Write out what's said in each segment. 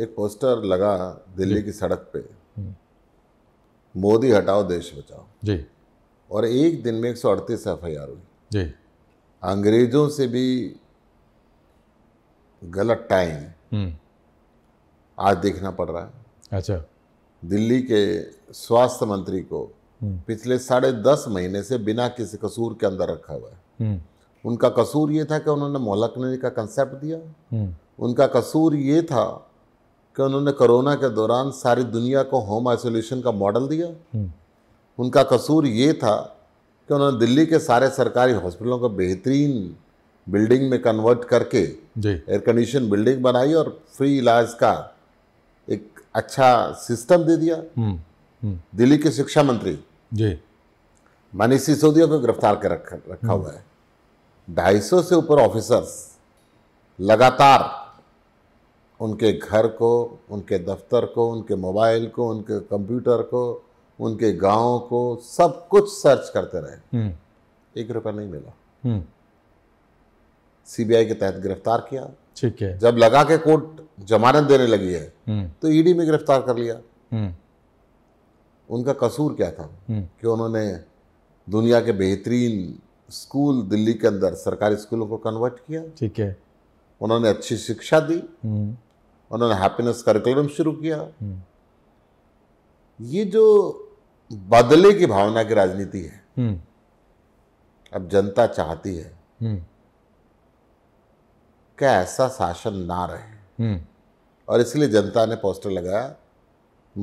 एक पोस्टर लगा दिल्ली की सड़क पे हम्म। मोदी हटाओ देश बचाओ जी और एक दिन में एक सौ अड़तीस एफ आई आर हुई जी अंग्रेजों से भी गलत टाइम हम्म। आज देखना पड़ रहा है अच्छा दिल्ली के स्वास्थ्य मंत्री को हम्म। पिछले साढ़े दस महीने से बिना किसी कसूर के अंदर रखा हुआ है उनका कसूर ये था कि उन्होंने मोहल्ला क्लिनिक का कंसेप्ट दिया उनका कसूर ये था कि उन्होंने कोरोना के दौरान सारी दुनिया को होम आइसोलेशन का मॉडल दिया हम्म। उनका कसूर ये था कि उन्होंने दिल्ली के सारे सरकारी हॉस्पिटलों को बेहतरीन बिल्डिंग में कन्वर्ट करके एयर कंडीशन बिल्डिंग बनाई और फ्री इलाज का एक अच्छा सिस्टम दे दिया हम्म, हम्म। दिल्ली के शिक्षा मंत्री जी मनीष सिसोदिया को गिरफ्तार कर रखा रखा हुआ है ढाई सौ से ऊपर ऑफिसर्स लगातार उनके घर को उनके दफ्तर को उनके मोबाइल को उनके कंप्यूटर को उनके गाँव को सब कुछ सर्च करते रहे हम्म। एक रुपया नहीं मिला हम्म। सीबीआई के तहत गिरफ्तार किया ठीक है जब लगा के कोर्ट जमानत देने लगी है हम्म। तो ईडी में गिरफ्तार कर लिया उनका कसूर क्या था कि उन्होंने दुनिया के बेहतरीन स्कूल दिल्ली के अंदर सरकारी स्कूलों को कन्वर्ट किया ठीक है उन्होंने अच्छी शिक्षा दी उन्होंने हैप्पीनेस करिकुलम शुरू किया हम्म। ये जो बदले की भावना की राजनीति है हम्म। अब जनता चाहती है हम्म। क्या ऐसा शासन ना रहे और इसलिए जनता ने पोस्टर लगाया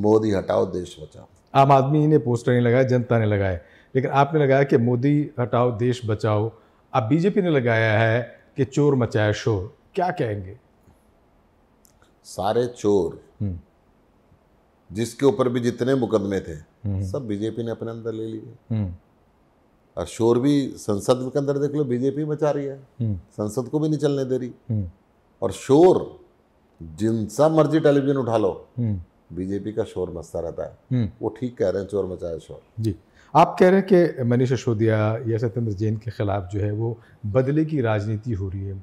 मोदी हटाओ देश बचाओ आम आदमी ने पोस्टर नहीं लगाया जनता ने लगाया लेकिन आपने लगाया कि मोदी हटाओ देश बचाओ अब बीजेपी ने लगाया है कि चोर मचाया शोर क्या कहेंगे सारे चोर हम्म। जिसके ऊपर भी जितने मुकदमे थे हम्म। सब बीजेपी ने अपने अंदर ले लिए हम्म। और शोर भी संसद के अंदर देख लो बीजेपी मचा रही है संसद को भी नहीं चलने दे रही और शोर जिनसा मर्जी टेलीविजन उठा लो बीजेपी का शोर मचता रहता है वो ठीक कह रहे हैं चोर मचाए शोर जी आप कह रहे हैं कि मनीष सिसोदिया या सत्येंद्र जैन के खिलाफ जो है वो बदले की राजनीति हो रही है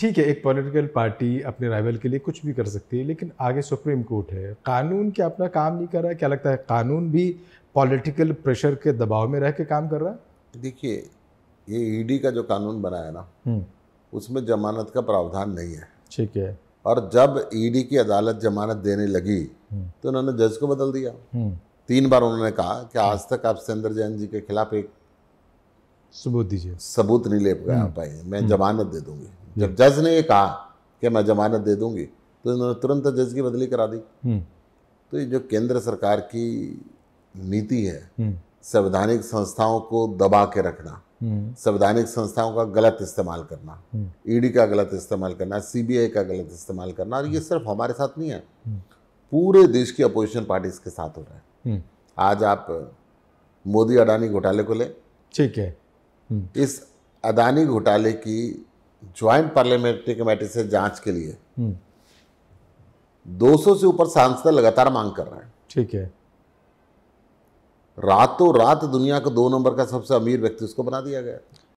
ठीक है एक पॉलिटिकल पार्टी अपने राइवल के लिए कुछ भी कर सकती है लेकिन आगे सुप्रीम कोर्ट है कानून क्या अपना काम नहीं कर रहा है क्या लगता है कानून भी पॉलिटिकल प्रेशर के दबाव में रह के काम कर रहा है देखिए ये ईडी e का जो कानून बना है ना हम्म। उसमें जमानत का प्रावधान नहीं है ठीक है और जब ईडी e की अदालत जमानत देने लगी हम्म। तो उन्होंने जज को बदल दिया हम्म। तीन बार उन्होंने कहा कि आज तक आप सत्येंद्र जैन जी के खिलाफ एक सबूत दीजिए सबूत नहीं ले पाए मैं जमानत दे दूंगी जब जज ने ये कहा कि मैं जमानत दे दूंगी तो इन्होंने तुरंत जज की बदली करा दी हम्म। तो ये जो केंद्र सरकार की नीति है हम्म। संवैधानिक संस्थाओं को दबा के रखना हम्म। संवैधानिक संस्थाओं का गलत इस्तेमाल करना ईडी का गलत इस्तेमाल करना सीबीआई का गलत इस्तेमाल करना और ये सिर्फ हमारे साथ नहीं है पूरे देश की अपोजिशन पार्टीज के साथ हो रहा है आज आप मोदी अडानी घोटाले को ले ठीक है इस अदानी घोटाले की ज्वाइंट पार्लियामेंट्री कमेटी से जांच के लिए 200 हम्म। से ऊपर सांसद लगातार मांग कर रहे हैं ठीक है रातों रात दुनिया का दो नंबर का सबसे अमीर व्यक्ति उसको बना दिया गया